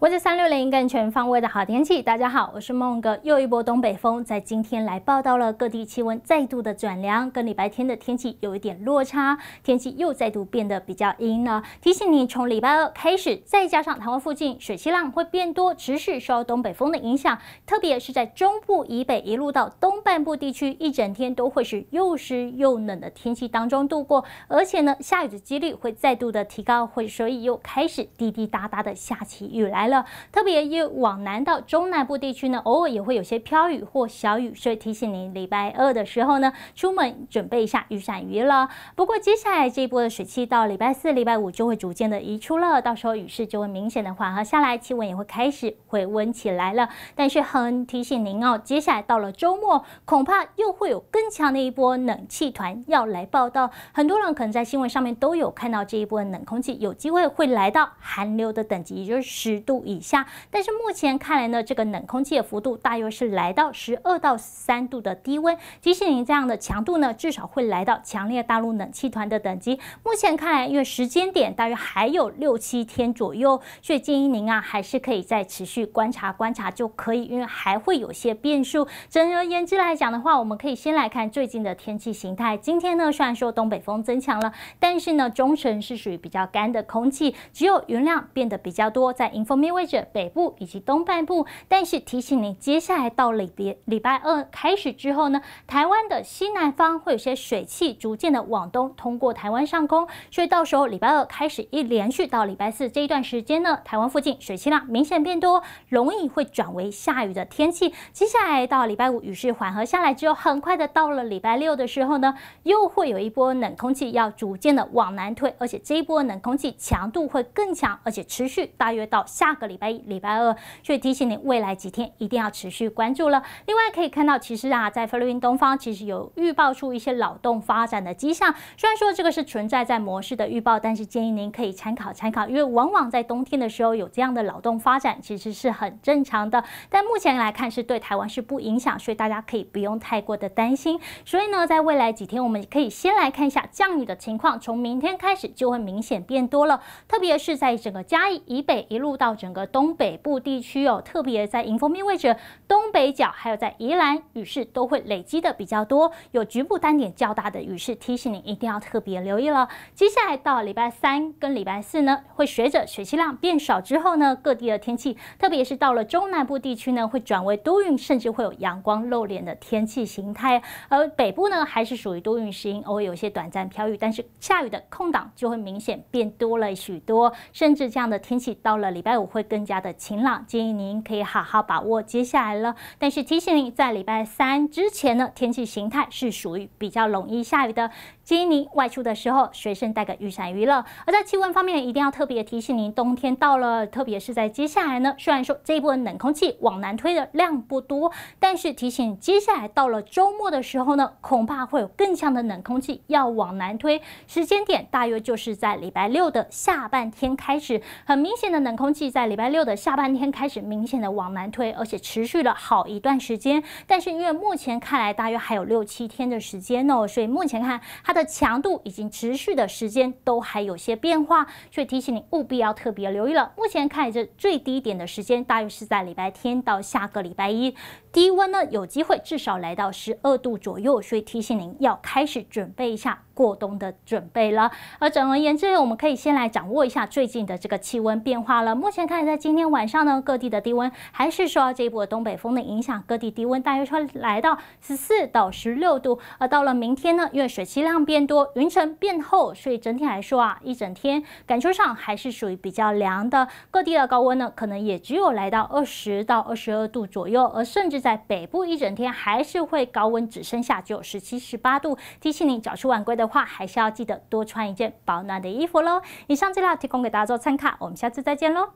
国注三六零，更全方位的好天气。大家好，我是梦哥。又一波东北风在今天来报道了，各地气温再度的转凉，跟礼拜天的天气有一点落差。天气又再度变得比较阴了，提醒你从礼拜二开始，再加上台湾附近水气浪会变多，持续受到东北风的影响，特别是在中部以北一路到东半部地区，一整天都会是又湿又冷的天气当中度过。而且呢，下雨的几率会再度的提高，会所以又开始滴滴答答的下起雨来。了，特别又往南到中南部地区呢，偶尔也会有些飘雨或小雨，所以提醒您，礼拜二的时候呢，出门准备一下雨伞雨衣了。不过接下来这一波的水汽到礼拜四、礼拜五就会逐渐的移出了，到时候雨势就会明显的缓和下来，气温也会开始回温起来了。但是很提醒您哦，接下来到了周末，恐怕又会有更强的一波冷气团要来报道。很多人可能在新闻上面都有看到这一波冷空气有机会会来到寒流的等级，也就是十度。以下，但是目前看来呢，这个冷空气的幅度大约是来到十二到三度的低温。即使您这样的强度呢，至少会来到强烈大陆冷气团的等级。目前看来，因为时间点大约还有六七天左右，所以建议您啊，还是可以再持续观察观察就可以，因为还会有些变数。总而言之来讲的话，我们可以先来看最近的天气形态。今天呢，虽然说东北风增强了，但是呢，中层是属于比较干的空气，只有云量变得比较多，在 inform。意味着北部以及东半部，但是提醒你，接下来到礼别礼拜二开始之后呢，台湾的西南方会有些水汽逐渐的往东通过台湾上空，所以到时候礼拜二开始一连续到礼拜四这一段时间呢，台湾附近水汽量明显变多，容易会转为下雨的天气。接下来到礼拜五雨势缓和下来之后，很快的到了礼拜六的时候呢，又会有一波冷空气要逐渐的往南推，而且这一波冷空气强度会更强，而且持续大约到下。个礼拜一、礼拜二，所以提醒您，未来几天一定要持续关注了。另外可以看到，其实啊，在菲律宾东方，其实有预报出一些劳动发展的迹象。虽然说这个是存在在模式的预报，但是建议您可以参考参考，因为往往在冬天的时候有这样的劳动发展，其实是很正常的。但目前来看，是对台湾是不影响，所以大家可以不用太过的担心。所以呢，在未来几天，我们可以先来看一下降雨的情况，从明天开始就会明显变多了，特别是在整个嘉义以北一路到。整个东北部地区哦，特别在迎风面位置，东北角还有在宜兰，雨势都会累积的比较多，有局部单点较大的雨势，提醒你一定要特别留意了。接下来到礼拜三跟礼拜四呢，会随着水汽量变少之后呢，各地的天气，特别是到了中南部地区呢，会转为多云，甚至会有阳光露脸的天气形态。而北部呢，还是属于多云时阴，偶尔有些短暂飘雨，但是下雨的空档就会明显变多了许多，甚至这样的天气到了礼拜五。会更加的晴朗，建议您可以好好把握接下来了。但是提醒您，在礼拜三之前呢，天气形态是属于比较容易下雨的，建议您外出的时候随身带个雨伞，娱乐。而在气温方面，一定要特别提醒您，冬天到了，特别是在接下来呢，虽然说这一波冷空气往南推的量不多，但是提醒接下来到了周末的时候呢，恐怕会有更强的冷空气要往南推，时间点大约就是在礼拜六的下半天开始，很明显的冷空气在。在礼拜六的下半天开始明显的往南推，而且持续了好一段时间。但是因为目前看来大约还有六七天的时间哦，所以目前看它的强度已经持续的时间都还有些变化，所以提醒你务必要特别留意了。目前看这最低点的时间大约是在礼拜天到下个礼拜一，低温呢有机会至少来到十二度左右，所以提醒您要开始准备一下。过冬的准备了。而总而言之，我们可以先来掌握一下最近的这个气温变化了。目前看，在今天晚上呢，各地的低温还是受到这一波东北风的影响，各地低温大约说来到十四到十六度。而到了明天呢，因为水汽量变多，云层变厚，所以整体来说啊，一整天感觉上还是属于比较凉的。各地的高温呢，可能也只有来到二十到二十二度左右，而甚至在北部一整天还是会高温，只剩下只有十七、十八度。提醒你早出晚归的。话还是要记得多穿一件保暖的衣服喽。以上资料提供给大家做参考，我们下次再见喽。